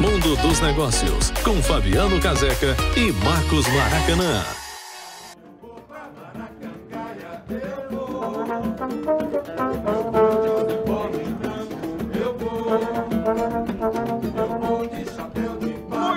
Mundo dos Negócios, com Fabiano Caseca e Marcos Maracanã.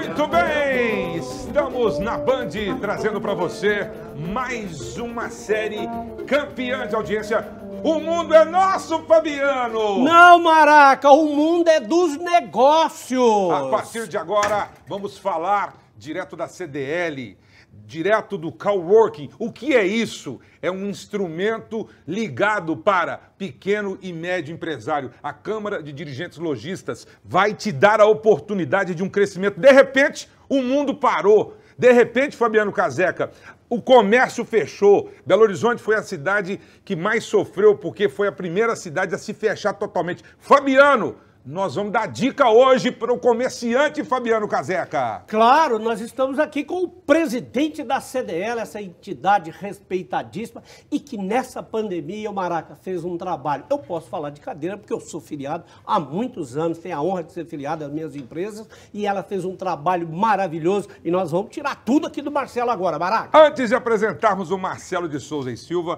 Muito bem, estamos na Band trazendo para você mais uma série campeã de audiência o mundo é nosso, Fabiano! Não, Maraca, o mundo é dos negócios! A partir de agora, vamos falar direto da CDL, direto do coworking. O que é isso? É um instrumento ligado para pequeno e médio empresário. A Câmara de Dirigentes Logistas vai te dar a oportunidade de um crescimento. De repente, o mundo parou. De repente, Fabiano Caseca, o comércio fechou. Belo Horizonte foi a cidade que mais sofreu, porque foi a primeira cidade a se fechar totalmente. Fabiano, nós vamos dar dica hoje para o comerciante Fabiano Caseca. Claro, nós estamos aqui com o presidente da CDL, essa entidade respeitadíssima e que nessa pandemia o Maraca fez um trabalho. Eu posso falar de cadeira porque eu sou filiado há muitos anos, tenho a honra de ser filiado às minhas empresas e ela fez um trabalho maravilhoso e nós vamos tirar tudo aqui do Marcelo agora, Maraca. Antes de apresentarmos o Marcelo de Souza e Silva,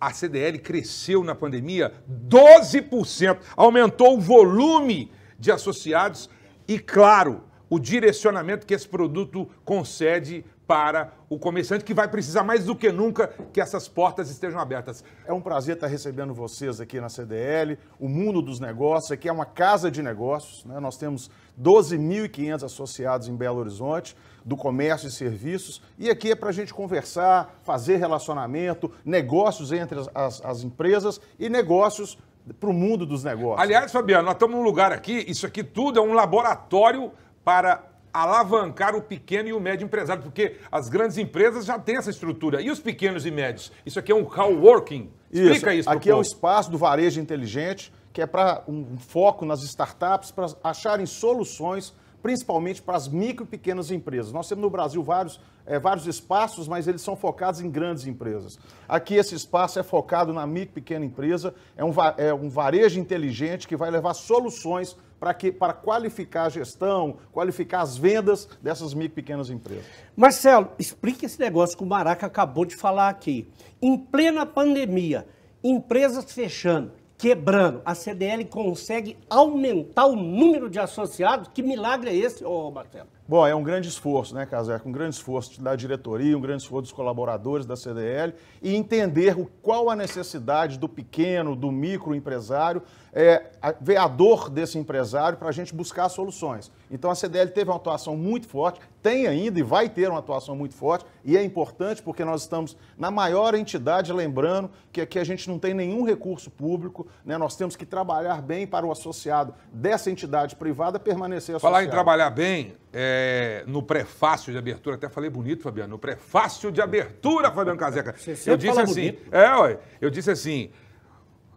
a CDL cresceu na pandemia 12%, aumentou o volume de associados e, claro, o direcionamento que esse produto concede para o comerciante que vai precisar mais do que nunca que essas portas estejam abertas. É um prazer estar recebendo vocês aqui na CDL, o mundo dos negócios, aqui é uma casa de negócios, né? nós temos 12.500 associados em Belo Horizonte, do comércio e serviços. E aqui é para a gente conversar, fazer relacionamento, negócios entre as, as, as empresas e negócios para o mundo dos negócios. Aliás, Fabiano, nós estamos num lugar aqui, isso aqui tudo é um laboratório para alavancar o pequeno e o médio empresário, porque as grandes empresas já têm essa estrutura. E os pequenos e médios? Isso aqui é um coworking. Explica isso. isso aqui é o espaço do varejo inteligente, que é para um foco nas startups, para acharem soluções principalmente para as micro e pequenas empresas. Nós temos no Brasil vários, é, vários espaços, mas eles são focados em grandes empresas. Aqui esse espaço é focado na micro e pequena empresa, é um, é um varejo inteligente que vai levar soluções para, que, para qualificar a gestão, qualificar as vendas dessas micro e pequenas empresas. Marcelo, explique esse negócio que o Maraca acabou de falar aqui. Em plena pandemia, empresas fechando, quebrando. A CDL consegue aumentar o número de associados. Que milagre é esse, ô Marcelo? Bom, é um grande esforço, né, Caseco? Um grande esforço da diretoria, um grande esforço dos colaboradores da CDL e entender o, qual a necessidade do pequeno, do microempresário, é, a, ver a dor desse empresário para a gente buscar soluções. Então a CDL teve uma atuação muito forte, tem ainda e vai ter uma atuação muito forte, e é importante porque nós estamos na maior entidade, lembrando que aqui a gente não tem nenhum recurso público, né? nós temos que trabalhar bem para o associado dessa entidade privada permanecer associado. Falar em trabalhar bem, é, no prefácio de abertura, até falei bonito, Fabiano, no prefácio de abertura, Fabiano Caseca. Eu disse assim, é, olha, eu disse assim,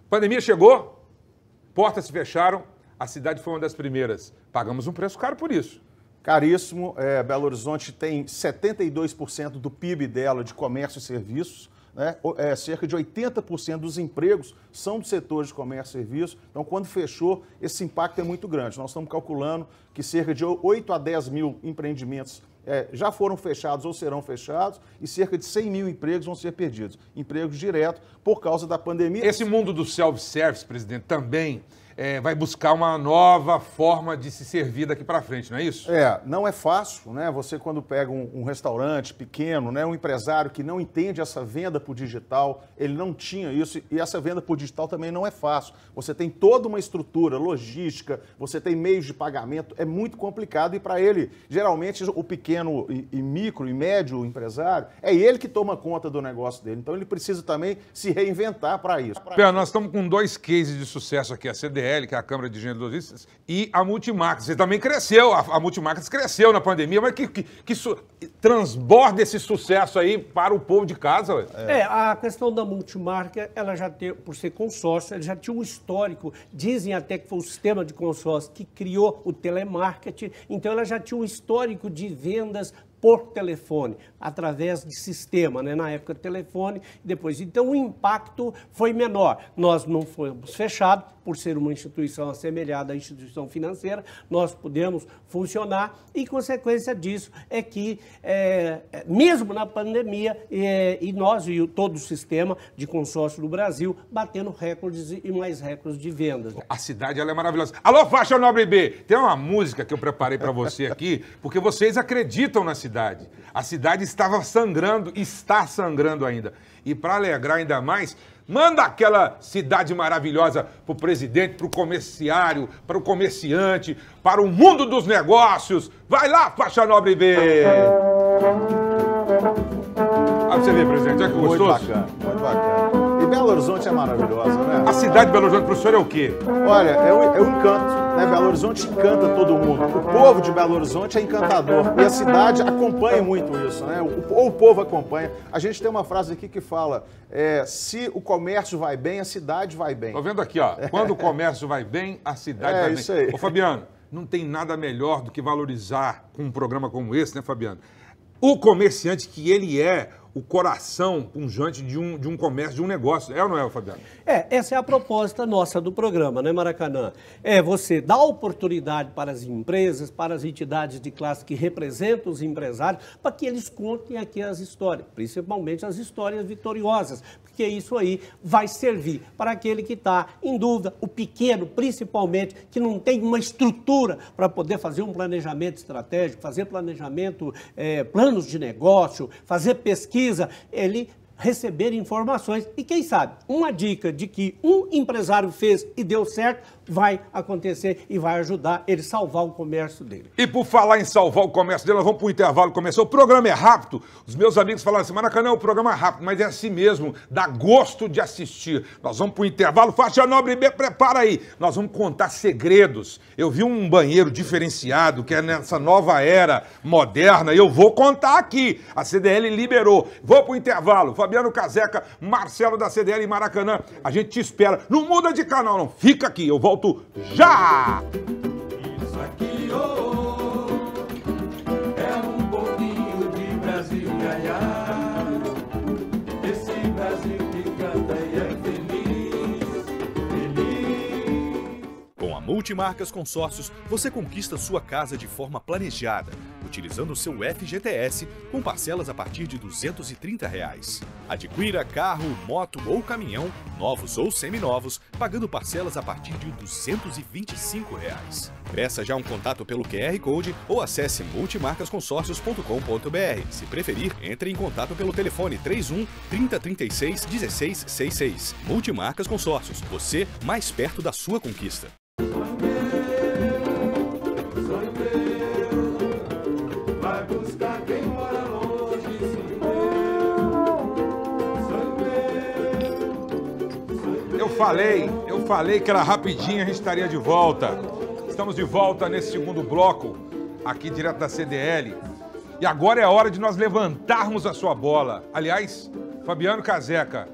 pandemia chegou, portas se fecharam, a cidade foi uma das primeiras. Pagamos um preço caro por isso. Caríssimo, é, Belo Horizonte tem 72% do PIB dela de comércio e serviços, né? É, cerca de 80% dos empregos são do setor de comércio e serviço. Então, quando fechou, esse impacto é muito grande. Nós estamos calculando que cerca de 8 a 10 mil empreendimentos é, já foram fechados ou serão fechados e cerca de 100 mil empregos vão ser perdidos. Empregos diretos por causa da pandemia. Esse mundo do self-service, presidente, também é, vai buscar uma nova forma de se servir daqui para frente, não é isso? É, não é fácil, né? Você quando pega um, um, restaurante pequeno, né, um empresário que não entende essa venda por digital, ele não tinha isso e essa venda por digital também não é fácil. Você tem toda uma estrutura, logística, você tem meios de pagamento, é muito complicado e para ele, geralmente o pequeno e, e micro e médio empresário, é ele que toma conta do negócio dele. Então ele precisa também se reinventar para isso. Pera, nós estamos com dois cases de sucesso aqui, a CDR que é a Câmara de Generalistas, e a Multimax Você também cresceu, a, a Multimarcas cresceu na pandemia, mas que, que, que su, transborda esse sucesso aí para o povo de casa. É. é, a questão da multimarca, ela já tem, por ser consórcio, ela já tinha um histórico. Dizem até que foi o sistema de consórcio que criou o telemarketing, então ela já tinha um histórico de vendas por telefone, através de sistema, né? na época telefone depois. Então o impacto foi menor. Nós não fomos fechados, por ser uma instituição assemelhada à instituição financeira, nós pudemos funcionar e consequência disso é que, é, é mesmo na pandemia, é, e nós e todo o sistema de consórcio do Brasil batendo recordes e mais recordes de vendas. A cidade ela é maravilhosa. Alô, Faixa Nobre B, tem uma música que eu preparei para você aqui, porque vocês acreditam na cidade cidade. A cidade estava sangrando, está sangrando ainda. E para alegrar ainda mais, manda aquela cidade maravilhosa para o presidente, para o comerciário, para o comerciante, para o mundo dos negócios. Vai lá, faixa nobre B! Olha ah, você vê, presidente, olha que gostoso. Muito bacana, muito bacana. Horizonte é maravilhosa, né? A cidade de Belo Horizonte para o senhor é o quê? Olha, é um, é um encanto. Né? Belo Horizonte encanta todo mundo. O povo de Belo Horizonte é encantador. E a cidade acompanha muito isso, né? O, ou o povo acompanha. A gente tem uma frase aqui que fala: é, se o comércio vai bem, a cidade vai bem. Tô vendo aqui, ó. É. Quando o comércio vai bem, a cidade é, vai bem. É isso aí. Ô, Fabiano, não tem nada melhor do que valorizar com um programa como esse, né, Fabiano? O comerciante que ele é, o coração punjante de um, de um comércio, de um negócio. É ou não é, Fabiano? É, essa é a proposta nossa do programa, né, Maracanã? É você dar oportunidade para as empresas, para as entidades de classe que representam os empresários, para que eles contem aqui as histórias, principalmente as histórias vitoriosas, porque isso aí vai servir para aquele que está em dúvida, o pequeno, principalmente, que não tem uma estrutura para poder fazer um planejamento estratégico, fazer planejamento, é, planos de negócio, fazer pesquisa precisa ele receber informações. E quem sabe, uma dica de que um empresário fez e deu certo, vai acontecer e vai ajudar ele salvar o comércio dele. E por falar em salvar o comércio dele, nós vamos para o intervalo comercial. O programa é rápido. Os meus amigos falaram assim, Maracanã, o programa é rápido, mas é assim mesmo, dá gosto de assistir. Nós vamos para o intervalo. Faixa Nobre B, prepara aí. Nós vamos contar segredos. Eu vi um banheiro diferenciado, que é nessa nova era moderna, e eu vou contar aqui. A CDL liberou. Vou para o intervalo. Fabiano Caseca, Marcelo da CDL Maracanã, a gente te espera. Não muda de canal, não. Fica aqui, eu volto volto já! Multimarcas Consórcios, você conquista sua casa de forma planejada, utilizando seu FGTS com parcelas a partir de R$ 230. Reais. Adquira carro, moto ou caminhão, novos ou seminovos, pagando parcelas a partir de R$ 225. Reais. Peça já um contato pelo QR Code ou acesse multimarcasconsórcios.com.br. Se preferir, entre em contato pelo telefone 31 3036 1666. Multimarcas Consórcios, você mais perto da sua conquista. falei, eu falei que era rapidinho a gente estaria de volta. Estamos de volta nesse segundo bloco, aqui direto da CDL. E agora é a hora de nós levantarmos a sua bola. Aliás, Fabiano Caseca,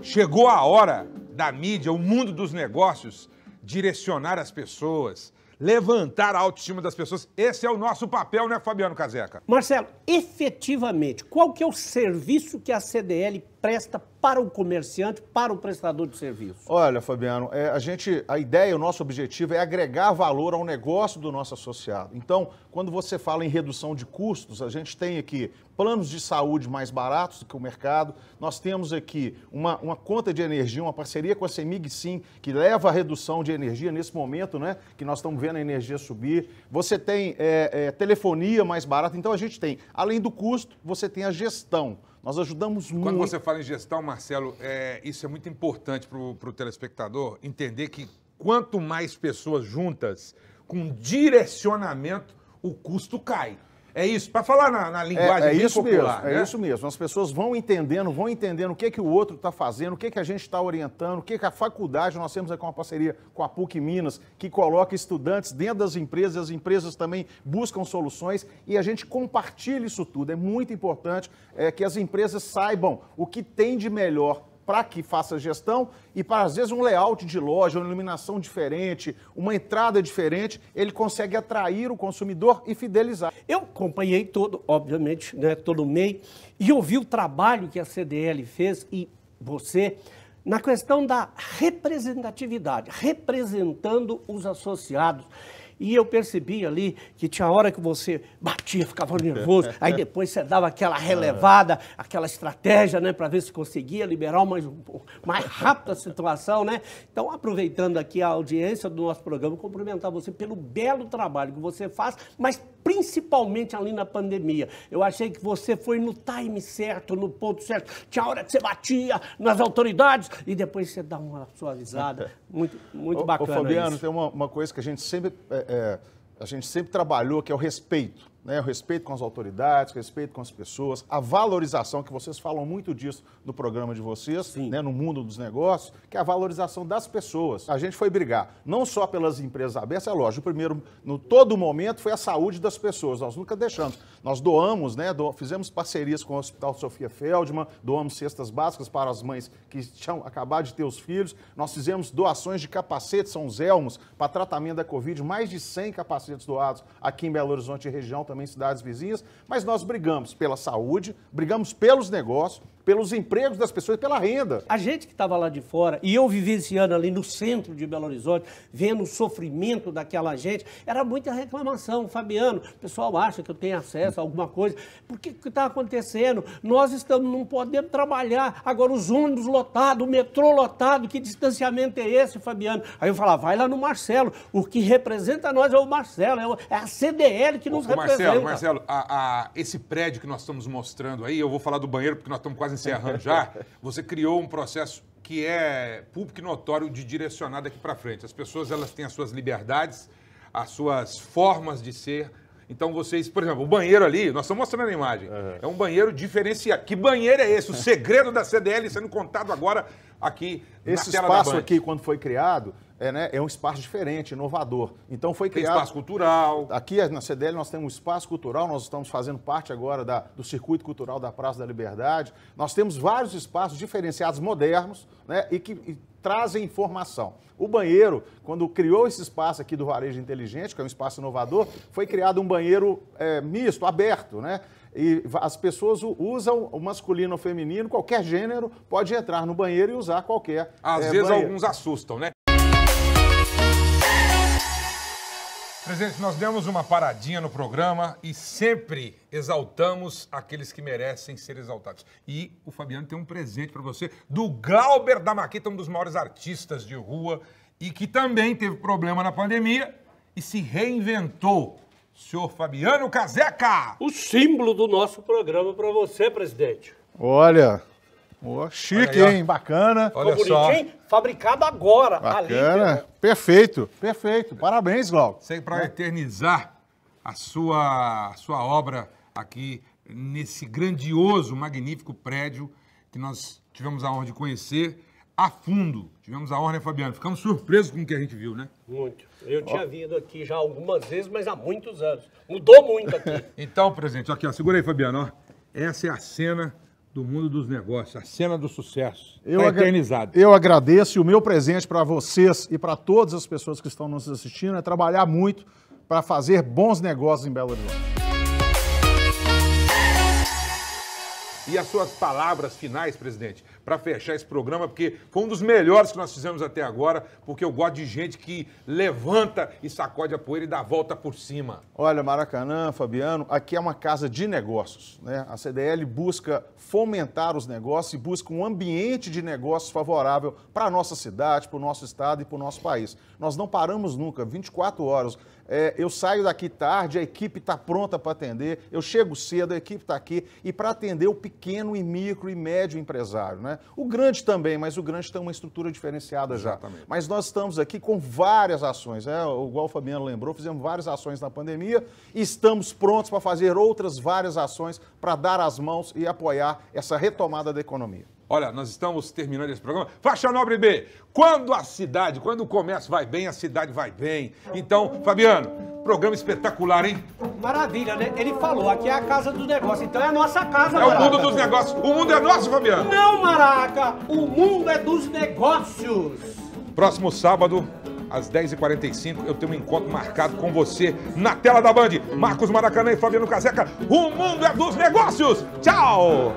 chegou a hora da mídia, o mundo dos negócios, direcionar as pessoas, levantar a autoestima das pessoas. Esse é o nosso papel, né, Fabiano Caseca? Marcelo, efetivamente, qual que é o serviço que a CDL presta para o comerciante, para o prestador de serviço? Olha, Fabiano, é, a gente, a ideia, o nosso objetivo é agregar valor ao negócio do nosso associado. Então, quando você fala em redução de custos, a gente tem aqui planos de saúde mais baratos do que o mercado, nós temos aqui uma, uma conta de energia, uma parceria com a Semig Sim, que leva a redução de energia nesse momento, né? Que nós estamos vendo a energia subir. Você tem é, é, telefonia mais barata, então a gente tem, além do custo, você tem a gestão. Nós ajudamos Quando muito. Quando você fala em gestão, Marcelo, é, isso é muito importante para o telespectador entender que quanto mais pessoas juntas, com direcionamento, o custo cai. É isso, para falar na, na linguagem é, é isso popular. Mesmo, é né? É isso mesmo. As pessoas vão entendendo, vão entendendo o que é que o outro está fazendo, o que é que a gente está orientando, o que que a faculdade, nós temos aqui uma parceria com a PUC Minas, que coloca estudantes dentro das empresas, as empresas também buscam soluções e a gente compartilha isso tudo. É muito importante é, que as empresas saibam o que tem de melhor para que faça gestão e para, às vezes, um layout de loja, uma iluminação diferente, uma entrada diferente, ele consegue atrair o consumidor e fidelizar. Eu acompanhei todo, obviamente, né, todo o meio e ouvi o trabalho que a CDL fez e você na questão da representatividade, representando os associados. E eu percebi ali que tinha hora que você batia, ficava nervoso, aí depois você dava aquela relevada, aquela estratégia, né, para ver se conseguia liberar mais, mais rápido a situação, né? Então, aproveitando aqui a audiência do nosso programa, cumprimentar você pelo belo trabalho que você faz, mas principalmente ali na pandemia. Eu achei que você foi no time certo, no ponto certo. Tinha hora que você batia nas autoridades e depois você dá uma suavizada. Muito, muito ô, bacana. Ô, Fabiano, isso. tem uma, uma, coisa que a gente sempre. É, é, a gente sempre trabalhou, que é o respeito né, o respeito com as autoridades, o respeito com as pessoas, a valorização, que vocês falam muito disso no programa de vocês, né, no mundo dos negócios, que é a valorização das pessoas. A gente foi brigar, não só pelas empresas abertas, é lógico, o primeiro, no todo momento, foi a saúde das pessoas, nós nunca deixamos. Nós doamos, né, do, fizemos parcerias com o Hospital Sofia Feldman, doamos cestas básicas para as mães que tinham acabado de ter os filhos, nós fizemos doações de capacetes, são os elmos, para tratamento da Covid, mais de 100 capacetes doados aqui em Belo Horizonte e região, também cidades vizinhas, mas nós brigamos pela saúde, brigamos pelos negócios, pelos empregos das pessoas, pela renda. A gente que estava lá de fora, e eu vivenciando ali no centro de Belo Horizonte, vendo o sofrimento daquela gente, era muita reclamação. Fabiano, o pessoal acha que eu tenho acesso a alguma coisa. Por que está acontecendo? Nós estamos, não podemos trabalhar. Agora os ônibus lotados, o metrô lotado, que distanciamento é esse, Fabiano? Aí eu falava, vai lá no Marcelo. O que representa nós é o Marcelo, é, é a CDL que nos Ô, representa. Marcelo, Marcelo, a, a, esse prédio que nós estamos mostrando aí, eu vou falar do banheiro porque nós estamos quase quase sem arranjar, você criou um processo que é público e notório de direcionar daqui para frente. As pessoas elas têm as suas liberdades, as suas formas de ser. Então vocês, por exemplo, o banheiro ali, nós estamos mostrando a imagem, uhum. é um banheiro diferenciado. Que banheiro é esse? O segredo da CDL sendo contado agora aqui Esse na tela espaço aqui, quando foi criado, é, né, é um espaço diferente, inovador. Então foi criado. Tem espaço cultural. Aqui na CDL nós temos um espaço cultural, nós estamos fazendo parte agora da, do circuito cultural da Praça da Liberdade. Nós temos vários espaços diferenciados, modernos, né, e que e trazem informação. O banheiro, quando criou esse espaço aqui do Varejo Inteligente, que é um espaço inovador, foi criado um banheiro é, misto, aberto, né? e as pessoas usam o masculino ou feminino, qualquer gênero pode entrar no banheiro e usar qualquer. Às é, vezes banheiro. alguns assustam, né? Presidente, nós demos uma paradinha no programa e sempre exaltamos aqueles que merecem ser exaltados. E o Fabiano tem um presente para você do Glauber da Maqueta, um dos maiores artistas de rua e que também teve problema na pandemia e se reinventou. Senhor Fabiano Caseca! O símbolo do nosso programa para você, presidente. Olha, Oh, chique, hein? Bacana. Olha Ficou só. hein? Fabricado agora. Bacana. Ali, né? perfeito, perfeito. Parabéns, Glauco. Sei para é. eternizar a sua, a sua obra aqui nesse grandioso, magnífico prédio que nós tivemos a honra de conhecer a fundo. Tivemos a honra, né, Fabiano? Ficamos surpresos com o que a gente viu, né? Muito. Eu tinha vindo aqui já algumas vezes, mas há muitos anos. Mudou muito aqui. então, presidente, aqui, ó, segura aí, Fabiano. Ó. Essa é a cena do mundo dos negócios, a cena do sucesso. Eu, tá eternizado. eu agradeço e o meu presente para vocês e para todas as pessoas que estão nos assistindo é trabalhar muito para fazer bons negócios em Belo Horizonte. E as suas palavras finais, presidente, para fechar esse programa, porque foi um dos melhores que nós fizemos até agora, porque eu gosto de gente que levanta e sacode a poeira e dá a volta por cima. Olha, Maracanã, Fabiano, aqui é uma casa de negócios. Né? A CDL busca fomentar os negócios e busca um ambiente de negócios favorável para a nossa cidade, para o nosso estado e para o nosso país. Nós não paramos nunca, 24 horas é, eu saio daqui tarde, a equipe está pronta para atender, eu chego cedo, a equipe está aqui, e para atender o pequeno e micro e médio empresário. Né? O grande também, mas o grande tem uma estrutura diferenciada Exatamente. já. Mas nós estamos aqui com várias ações, né? igual o Fabiano lembrou, fizemos várias ações na pandemia, e estamos prontos para fazer outras várias ações para dar as mãos e apoiar essa retomada da economia. Olha, nós estamos terminando esse programa. Faixa Nobre B, quando a cidade, quando o comércio vai bem, a cidade vai bem. Então, Fabiano, programa espetacular, hein? Maravilha, né? Ele falou, aqui é a casa dos negócios, então é a nossa casa, É o mundo dos negócios. O mundo é nosso, Fabiano. Não, Maraca, o mundo é dos negócios. Próximo sábado, às 10h45, eu tenho um encontro marcado com você na tela da Band. Marcos Maracanã e Fabiano Caseca. O mundo é dos negócios. Tchau!